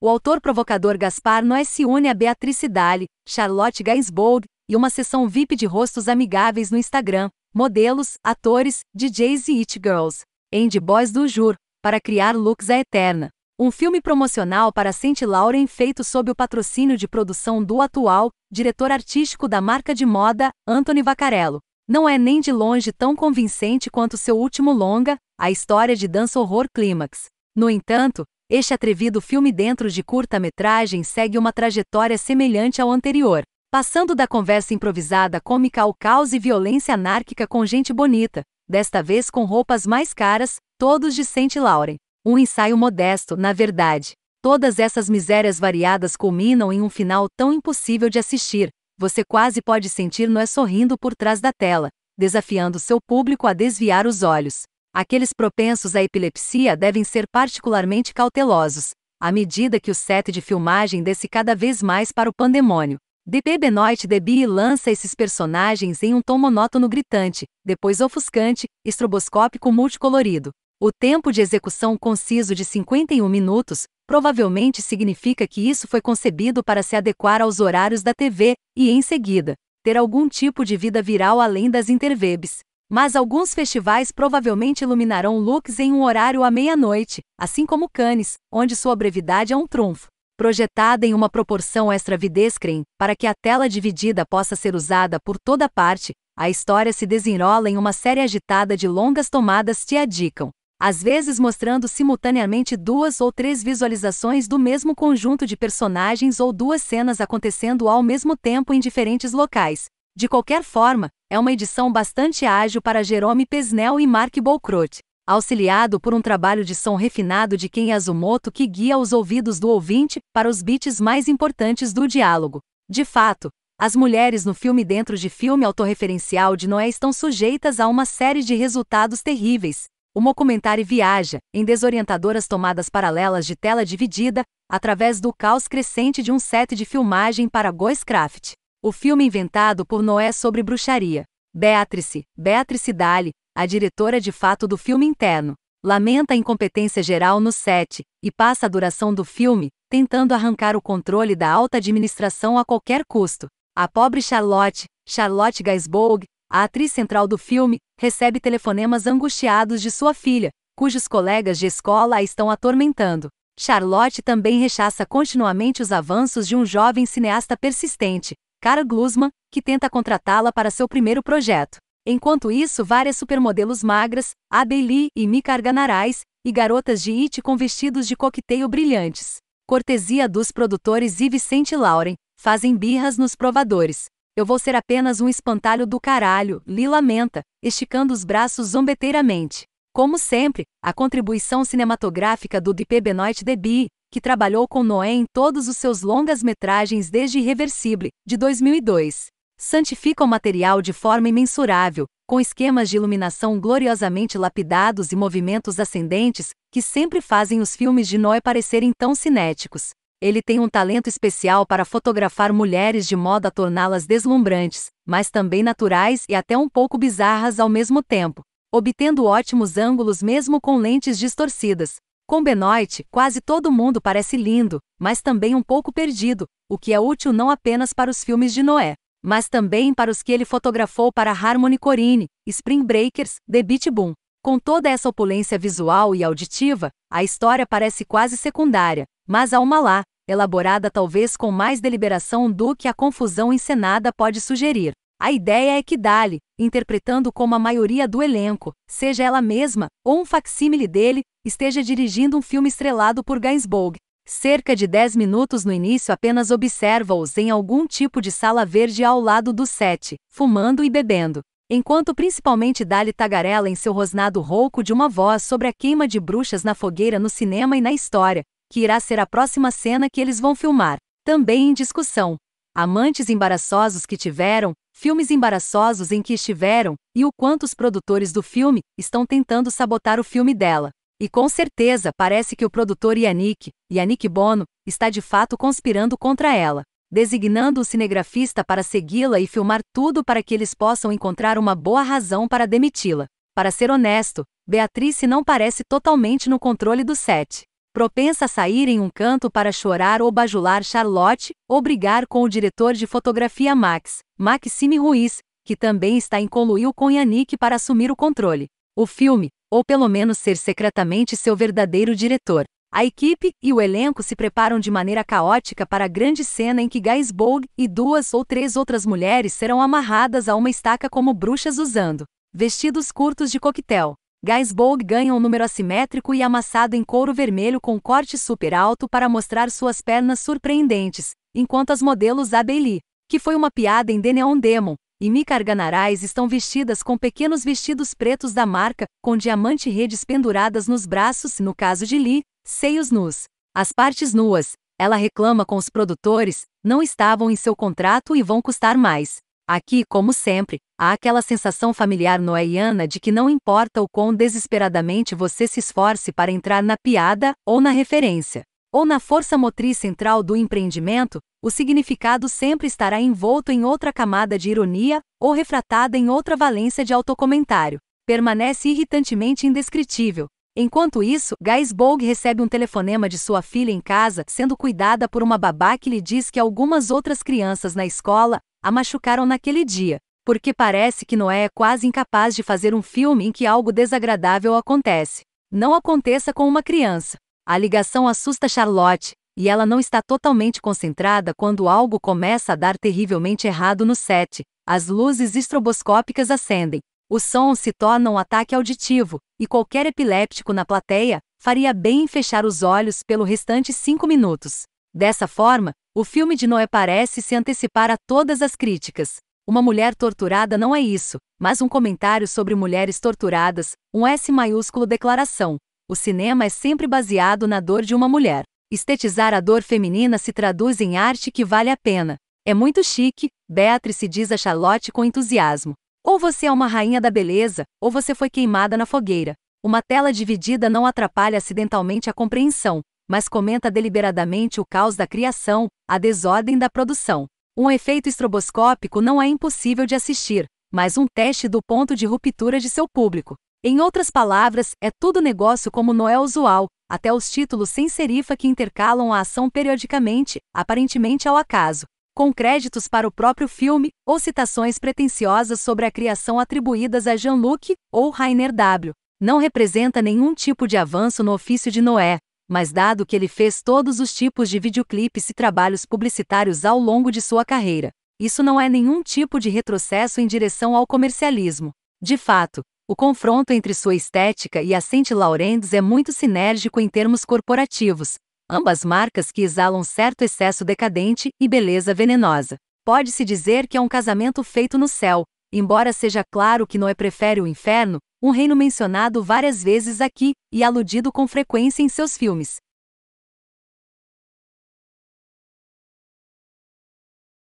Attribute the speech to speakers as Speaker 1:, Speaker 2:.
Speaker 1: O autor provocador Gaspar Noé se une a Beatriz Cidale, Charlotte Gainsbourg e uma sessão VIP de rostos amigáveis no Instagram, modelos, atores, DJs e It Girls, Andy Boys do Jur, para criar looks à eterna. Um filme promocional para Saint Lauren feito sob o patrocínio de produção do atual, diretor artístico da marca de moda, Anthony Vaccarello. Não é nem de longe tão convincente quanto seu último longa, a história de dança horror clímax. No entanto, este atrevido filme dentro de curta-metragem segue uma trajetória semelhante ao anterior, passando da conversa improvisada cômica ao caos e violência anárquica com gente bonita, desta vez com roupas mais caras, todos de Saint Lauren. Um ensaio modesto, na verdade. Todas essas misérias variadas culminam em um final tão impossível de assistir. Você quase pode sentir Noé sorrindo por trás da tela, desafiando seu público a desviar os olhos. Aqueles propensos à epilepsia devem ser particularmente cautelosos, à medida que o set de filmagem desce cada vez mais para o pandemônio. DP Benoit Debye lança esses personagens em um tom monótono gritante, depois ofuscante, estroboscópico multicolorido. O tempo de execução conciso de 51 minutos provavelmente significa que isso foi concebido para se adequar aos horários da TV e, em seguida, ter algum tipo de vida viral além das intervebes. Mas alguns festivais provavelmente iluminarão looks em um horário à meia-noite, assim como Cannes, onde sua brevidade é um trunfo. Projetada em uma proporção extravidescrem, para que a tela dividida possa ser usada por toda parte, a história se desenrola em uma série agitada de longas tomadas que adicam, às vezes mostrando simultaneamente duas ou três visualizações do mesmo conjunto de personagens ou duas cenas acontecendo ao mesmo tempo em diferentes locais, de qualquer forma, é uma edição bastante ágil para Jerome Pesnel e Mark Bolcrot, auxiliado por um trabalho de som refinado de Ken Azumoto que guia os ouvidos do ouvinte para os beats mais importantes do diálogo. De fato, as mulheres no filme dentro de filme autorreferencial de Noé estão sujeitas a uma série de resultados terríveis. O documentário viaja, em desorientadoras tomadas paralelas de tela dividida, através do caos crescente de um set de filmagem para Ghostcraft. O filme inventado por Noé sobre bruxaria. Beatrice, Beatrice Daly, a diretora de fato do filme interno, lamenta a incompetência geral no set e passa a duração do filme tentando arrancar o controle da alta administração a qualquer custo. A pobre Charlotte, Charlotte Gaisbourg, a atriz central do filme, recebe telefonemas angustiados de sua filha, cujos colegas de escola a estão atormentando. Charlotte também rechaça continuamente os avanços de um jovem cineasta persistente, Cara Glusman, que tenta contratá-la para seu primeiro projeto. Enquanto isso, várias supermodelos magras, Abeli e Mika Arganarais, e garotas de IT com vestidos de coquetel brilhantes, cortesia dos produtores e Vicente Lauren, fazem birras nos provadores. Eu vou ser apenas um espantalho do caralho, Li lamenta, esticando os braços zombeteiramente. Como sempre, a contribuição cinematográfica do DP Benoit Deby, que trabalhou com Noé em todos os seus longas-metragens desde Irreversible, de 2002. Santifica o material de forma imensurável, com esquemas de iluminação gloriosamente lapidados e movimentos ascendentes, que sempre fazem os filmes de Noé parecerem tão cinéticos. Ele tem um talento especial para fotografar mulheres de modo a torná-las deslumbrantes, mas também naturais e até um pouco bizarras ao mesmo tempo, obtendo ótimos ângulos mesmo com lentes distorcidas, com Benoit, quase todo mundo parece lindo, mas também um pouco perdido, o que é útil não apenas para os filmes de Noé, mas também para os que ele fotografou para Harmony Corine, Spring Breakers, The Beat Boom. Com toda essa opulência visual e auditiva, a história parece quase secundária, mas há uma lá, elaborada talvez com mais deliberação do que a confusão encenada pode sugerir. A ideia é que Dali, interpretando como a maioria do elenco, seja ela mesma, ou um facsímile dele, esteja dirigindo um filme estrelado por Gainsbourg. Cerca de 10 minutos no início apenas observa-os em algum tipo de sala verde ao lado do set, fumando e bebendo. Enquanto principalmente Dali tagarela em seu rosnado rouco de uma voz sobre a queima de bruxas na fogueira no cinema e na história, que irá ser a próxima cena que eles vão filmar, também em discussão. Amantes embaraçosos que tiveram, filmes embaraçosos em que estiveram e o quanto os produtores do filme estão tentando sabotar o filme dela. E com certeza parece que o produtor Yannick, Yannick Bono, está de fato conspirando contra ela, designando o cinegrafista para segui-la e filmar tudo para que eles possam encontrar uma boa razão para demiti-la. Para ser honesto, Beatrice não parece totalmente no controle do set propensa a sair em um canto para chorar ou bajular Charlotte, ou brigar com o diretor de fotografia Max, Maxime Ruiz, que também está em conluio com Yannick para assumir o controle. O filme, ou pelo menos ser secretamente seu verdadeiro diretor. A equipe e o elenco se preparam de maneira caótica para a grande cena em que Gaisbold e duas ou três outras mulheres serão amarradas a uma estaca como bruxas usando vestidos curtos de coquetel. Gaisbold ganha um número assimétrico e amassado em couro vermelho com corte super alto para mostrar suas pernas surpreendentes, enquanto as modelos Abeli, que foi uma piada em The Neon Demon, e Mika Arganarais estão vestidas com pequenos vestidos pretos da marca, com diamante redes penduradas nos braços, no caso de Lee, seios nus. As partes nuas, ela reclama com os produtores, não estavam em seu contrato e vão custar mais. Aqui, como sempre, há aquela sensação familiar noeiana de que não importa o quão desesperadamente você se esforce para entrar na piada, ou na referência, ou na força motriz central do empreendimento, o significado sempre estará envolto em outra camada de ironia, ou refratada em outra valência de autocomentário. Permanece irritantemente indescritível. Enquanto isso, Geisbold recebe um telefonema de sua filha em casa, sendo cuidada por uma babá que lhe diz que algumas outras crianças na escola a machucaram naquele dia, porque parece que Noé é quase incapaz de fazer um filme em que algo desagradável acontece. Não aconteça com uma criança. A ligação assusta Charlotte, e ela não está totalmente concentrada quando algo começa a dar terrivelmente errado no set. As luzes estroboscópicas acendem. O som se torna um ataque auditivo, e qualquer epiléptico na plateia faria bem em fechar os olhos pelo restante cinco minutos. Dessa forma, o filme de Noé parece se antecipar a todas as críticas. Uma mulher torturada não é isso, mas um comentário sobre mulheres torturadas, um S maiúsculo declaração. O cinema é sempre baseado na dor de uma mulher. Estetizar a dor feminina se traduz em arte que vale a pena. É muito chique, Beatrice diz a Charlotte com entusiasmo. Ou você é uma rainha da beleza, ou você foi queimada na fogueira. Uma tela dividida não atrapalha acidentalmente a compreensão mas comenta deliberadamente o caos da criação, a desordem da produção. Um efeito estroboscópico não é impossível de assistir, mas um teste do ponto de ruptura de seu público. Em outras palavras, é tudo negócio como não é usual, até os títulos sem serifa que intercalam a ação periodicamente, aparentemente ao acaso, com créditos para o próprio filme ou citações pretensiosas sobre a criação atribuídas a Jean-Luc ou Rainer W. Não representa nenhum tipo de avanço no ofício de Noé, mas dado que ele fez todos os tipos de videoclipes e trabalhos publicitários ao longo de sua carreira, isso não é nenhum tipo de retrocesso em direção ao comercialismo. De fato, o confronto entre sua estética e a Saint Laurent's é muito sinérgico em termos corporativos, ambas marcas que exalam certo excesso decadente e beleza venenosa. Pode-se dizer que é um casamento feito no céu, embora seja claro que Noé prefere o inferno, um reino mencionado várias vezes aqui e aludido com frequência em seus filmes.